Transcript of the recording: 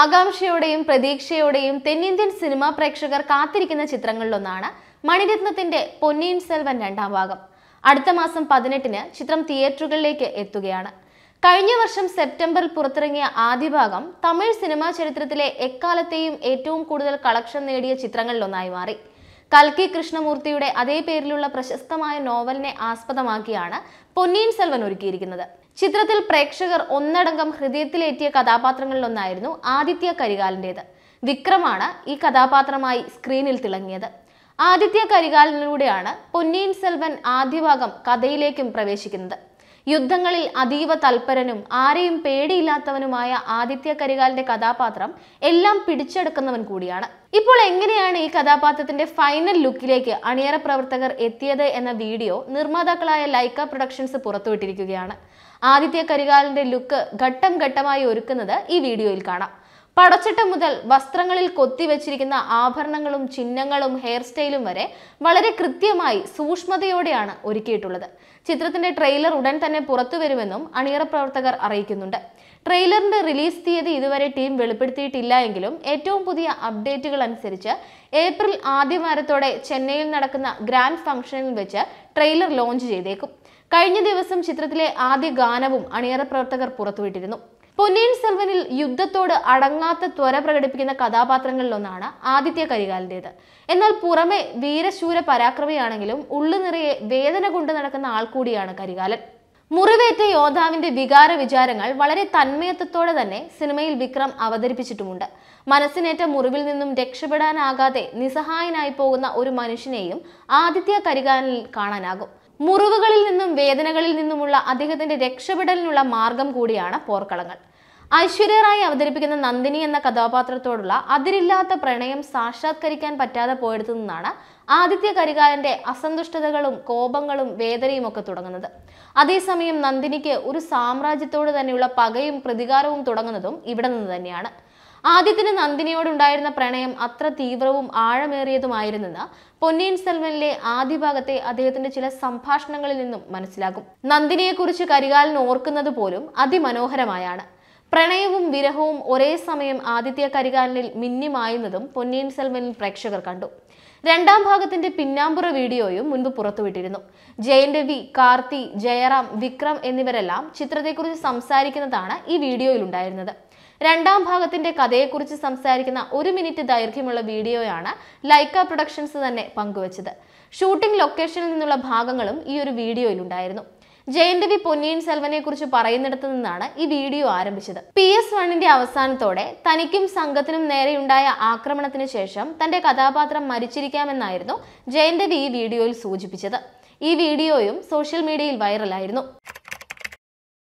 ആകാംക്ഷയോടെയും പ്രതീക്ഷയോടെയും തെന്നിന്ത്യൻ സിനിമാ പ്രേക്ഷകർ കാത്തിരിക്കുന്ന ചിത്രങ്ങളിലൊന്നാണ് മണിരത്നത്തിന്റെ പൊന്നിയിൻ സെൽവൻ രണ്ടാം ഭാഗം അടുത്ത മാസം പതിനെട്ടിന് ചിത്രം തിയേറ്ററുകളിലേക്ക് എത്തുകയാണ് കഴിഞ്ഞ വർഷം സെപ്റ്റംബറിൽ പുറത്തിറങ്ങിയ ആദ്യ ഭാഗം തമിഴ് സിനിമാ ചരിത്രത്തിലെ എക്കാലത്തെയും ഏറ്റവും കൂടുതൽ കളക്ഷൻ നേടിയ ചിത്രങ്ങളിലൊന്നായി മാറി കൽക്കി കൃഷ്ണമൂർത്തിയുടെ അതേ പേരിലുള്ള പ്രശസ്തമായ നോവലിനെ ആസ്പദമാക്കിയാണ് പൊന്നിയിൻ സെൽവൻ ഒരുക്കിയിരിക്കുന്നത് ചിത്രത്തിൽ പ്രേക്ഷകർ ഒന്നടങ്കം ഹൃദയത്തിലേറ്റിയ കഥാപാത്രങ്ങളിലൊന്നായിരുന്നു ആദിത്യ കരികാലിൻ്റെത് വിക്രമാണ് ഈ കഥാപാത്രമായി സ്ക്രീനിൽ തിളങ്ങിയത് ആദിത്യ കരികാലിലൂടെയാണ് പൊന്നിയിൻ സെൽവൻ ആദ്യഭാഗം കഥയിലേക്കും പ്രവേശിക്കുന്നത് യുദ്ധങ്ങളിൽ അതീവ തൽപരനും ആരെയും പേടിയില്ലാത്തവനുമായ ആദിത്യ കരികാലിന്റെ കഥാപാത്രം എല്ലാം പിടിച്ചെടുക്കുന്നവൻ കൂടിയാണ് ഇപ്പോൾ എങ്ങനെയാണ് ഈ കഥാപാത്രത്തിന്റെ ഫൈനൽ ലുക്കിലേക്ക് അണിയറ പ്രവർത്തകർ എത്തിയത് എന്ന വീഡിയോ നിർമ്മാതാക്കളായ ലൈക്ക പ്രൊഡക്ഷൻസ് പുറത്തുവിട്ടിരിക്കുകയാണ് ആദിത്യ കരികാലിന്റെ ലുക്ക് ഘട്ടം ഘട്ടമായി ഒരുക്കുന്നത് ഈ വീഡിയോയിൽ കാണാം പടച്ചട്ട മുതൽ വസ്ത്രങ്ങളിൽ കൊത്തിവെച്ചിരിക്കുന്ന ആഭരണങ്ങളും ചിഹ്നങ്ങളും ഹെയർ സ്റ്റൈലും വരെ വളരെ കൃത്യമായി സൂക്ഷ്മതയോടെയാണ് ഒരുക്കിയിട്ടുള്ളത് ചിത്രത്തിന്റെ ട്രെയിലർ ഉടൻ തന്നെ പുറത്തു വരുമെന്നും അണിയറ പ്രവർത്തകർ അറിയിക്കുന്നുണ്ട് ട്രെയിലറിന്റെ റിലീസ് തീയതി ഇതുവരെ ടീം വെളിപ്പെടുത്തിയിട്ടില്ല എങ്കിലും ഏറ്റവും പുതിയ അപ്ഡേറ്റുകൾ അനുസരിച്ച് ഏപ്രിൽ ആദ്യ വാരത്തോടെ ചെന്നൈയിൽ നടക്കുന്ന ഗ്രാൻഡ് ഫംഗ്ഷനിൽ വെച്ച് ട്രെയിലർ ലോഞ്ച് ചെയ്തേക്കും കഴിഞ്ഞ ദിവസം ചിത്രത്തിലെ ആദ്യ ഗാനവും അണിയറ പ്രവർത്തകർ പുറത്തുവിട്ടിരുന്നു പൊന്നിയിൻ സെൽവനിൽ യുദ്ധത്തോട് അടങ്ങാത്ത ത്വര പ്രകടിപ്പിക്കുന്ന കഥാപാത്രങ്ങളിലൊന്നാണ് ആദിത്യ കരികാലിൻ്റെത് എന്നാൽ പുറമെ വീരശൂര പരാക്രമിയാണെങ്കിലും ഉള്ളു നിറയെ വേദന കൊണ്ട് നടക്കുന്ന ആൾ കൂടിയാണ് കരികാലൻ മുറിവേറ്റ യോദ്ധാവിന്റെ വികാര വിചാരങ്ങൾ വളരെ തന്മയത്വത്തോടെ തന്നെ സിനിമയിൽ വിക്രം അവതരിപ്പിച്ചിട്ടുമുണ്ട് മനസ്സിനേറ്റ മുറിവിൽ നിന്നും രക്ഷപ്പെടാനാകാതെ നിസ്സഹായനായി പോകുന്ന ഒരു മനുഷ്യനെയും ആദിത്യ കരികാലിൽ കാണാനാകും മുറിവുകളിൽ വേദനകളിൽ നിന്നുമുള്ള അദ്ദേഹത്തിന്റെ രക്ഷപ്പെടലിനുള്ള മാർഗം കൂടിയാണ് പോർക്കളങ്ങൾ ഐശ്വര്യറായി അവതരിപ്പിക്കുന്ന നന്ദിനി എന്ന കഥാപാത്രത്തോടുള്ള അതിരില്ലാത്ത പ്രണയം സാക്ഷാത്കരിക്കാൻ പറ്റാതെ പോയെടുത്തു നിന്നാണ് ആദിത്യ കരികാലന്റെ അസന്തുഷ്ടതകളും കോപങ്ങളും വേദനയും ഒക്കെ തുടങ്ങുന്നത് അതേസമയം നന്ദിനിക്ക് ഒരു സാമ്രാജ്യത്തോട് തന്നെയുള്ള പകയും പ്രതികാരവും തുടങ്ങുന്നതും ഇവിടെ നിന്ന് തന്നെയാണ് ആദ്യത്തിന് നന്ദിനിയോടുണ്ടായിരുന്ന പ്രണയം അത്ര തീവ്രവും ആഴമേറിയതുമായിരുന്നെന്ന് പൊന്നിയൻ സെൽവനിലെ ആദ്യ ഭാഗത്തെ അദ്ദേഹത്തിന്റെ ചില സംഭാഷണങ്ങളിൽ നിന്നും മനസ്സിലാകും നന്ദിനിയെക്കുറിച്ച് കരികാലിന് ഓർക്കുന്നത് പോലും അതിമനോഹരമായാണ് പ്രണയവും വിരഹവും ഒരേ സമയം ആദിത്യ കരികാലിനിൽ മിന്നിമായുന്നതും പൊന്നിയൻ സെൽവനിൽ പ്രേക്ഷകർ കണ്ടു രണ്ടാം ഭാഗത്തിന്റെ പിന്നാമ്പുറ വീഡിയോയും മുൻപ് പുറത്തുവിട്ടിരുന്നു ജയൻ രവി കാർത്തി ജയറാം വിക്രം എന്നിവരെല്ലാം ചിത്രത്തെക്കുറിച്ച് സംസാരിക്കുന്നതാണ് ഈ വീഡിയോയിലുണ്ടായിരുന്നത് രണ്ടാം ഭാഗത്തിന്റെ കഥയെക്കുറിച്ച് സംസാരിക്കുന്ന ഒരു മിനിറ്റ് ദൈർഘ്യമുള്ള വീഡിയോയാണ് ലൈക്ക പ്രൊഡക്ഷൻസ് തന്നെ പങ്കുവച്ചത് ഷൂട്ടിംഗ് ലൊക്കേഷനിൽ നിന്നുള്ള ഭാഗങ്ങളും ഈ ഒരു വീഡിയോയിലുണ്ടായിരുന്നു ജയൻ രവി പൊന്നിയിൻ സെൽവനെ കുറിച്ച് പറയുന്നിടത്തു നിന്നാണ് ഈ വീഡിയോ ആരംഭിച്ചത് പി എസ് വണ്ണിന്റെ അവസാനത്തോടെ തനിക്കും സംഘത്തിനും നേരെയുണ്ടായ ആക്രമണത്തിന് ശേഷം തന്റെ കഥാപാത്രം മരിച്ചിരിക്കാമെന്നായിരുന്നു ജയന്തവി ഈ വീഡിയോയിൽ സൂചിപ്പിച്ചത് ഈ വീഡിയോയും സോഷ്യൽ മീഡിയയിൽ വൈറലായിരുന്നു